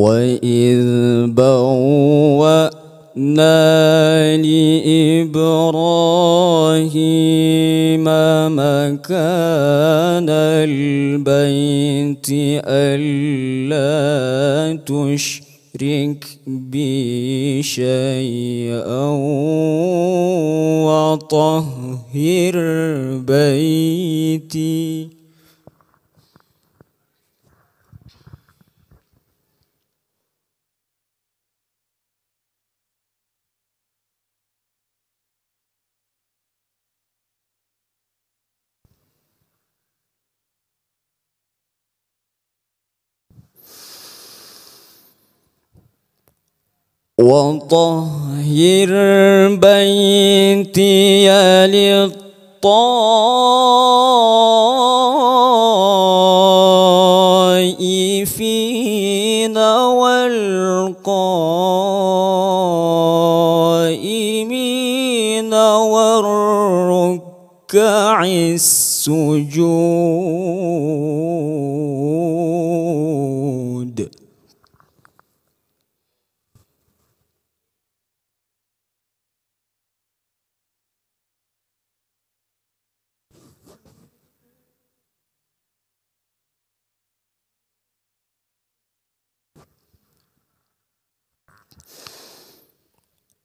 وإذ بوأنا لإبراهيم مكان البيت ألا تشرك بي شيئا وطهر بيتي وطهر بيتي للطائفين والقائمين والركع السجود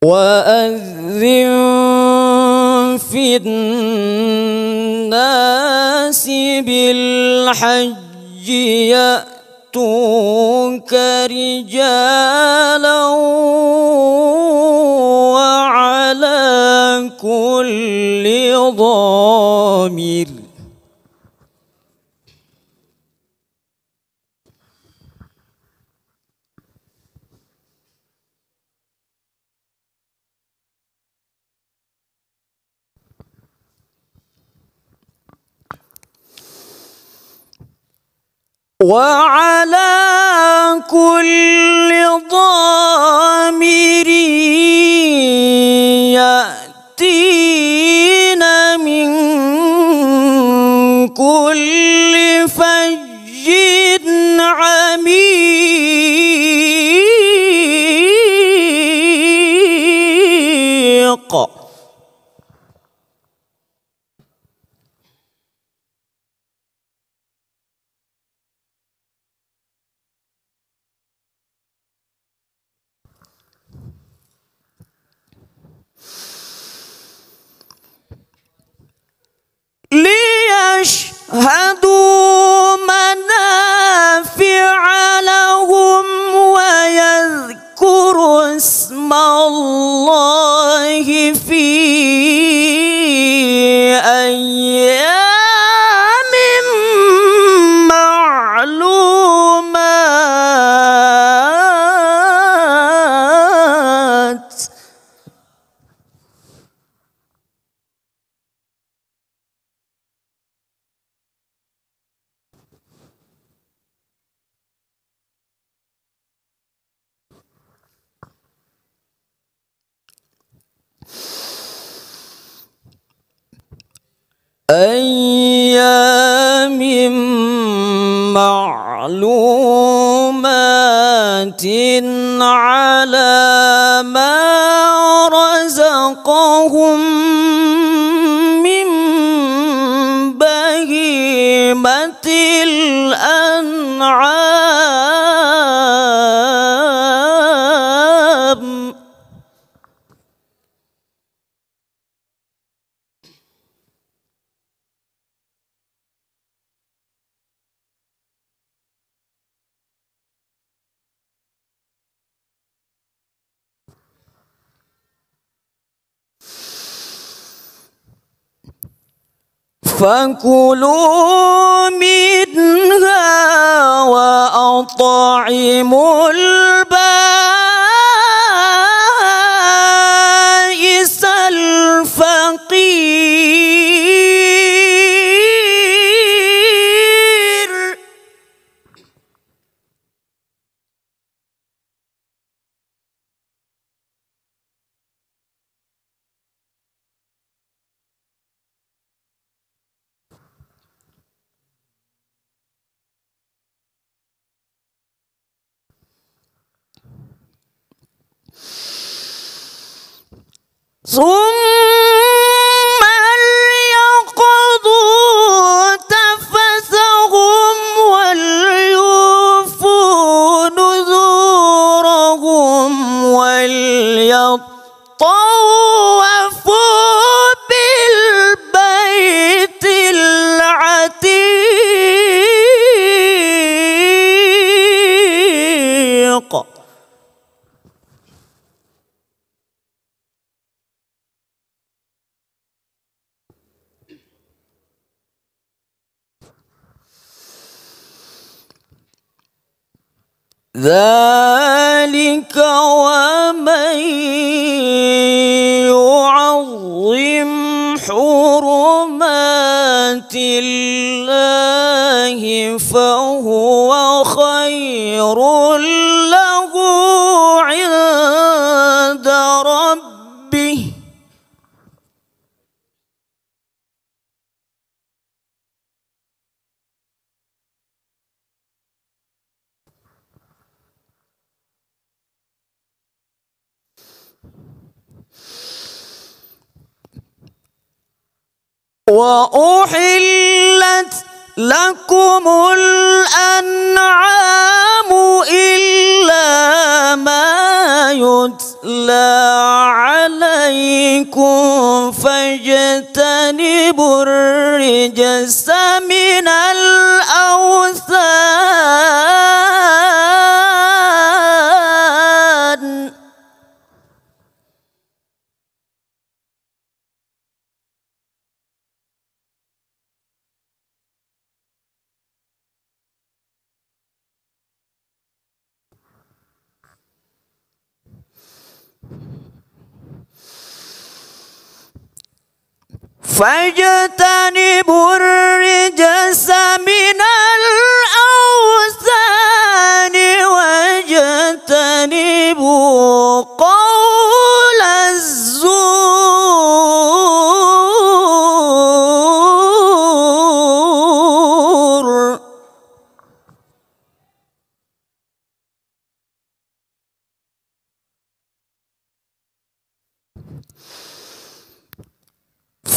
وأذن في الناس بالحج يأتوك رجالا وعلى كل ضامر يأتي يشهدوا منافع لهم ويذكروا اسم الله في أيام معلومات على ما رزقهم من بهيمة الأنعام فكلوا منها وأطعموا البائس Zum ذلك ومن يعظم حرمات الله فهو خير له عند وأحلت لكم الأنعام إلا ما يتلى عليكم فاجتنبوا الرجس من الأنعام فاجتنبوا الرجس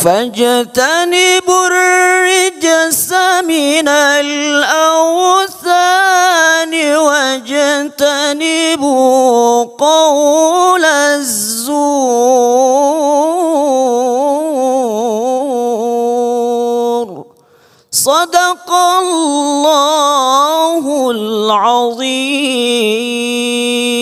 فاجتنبوا الرجس من الأوثان واجتنبوا قول الزور صدق الله العظيم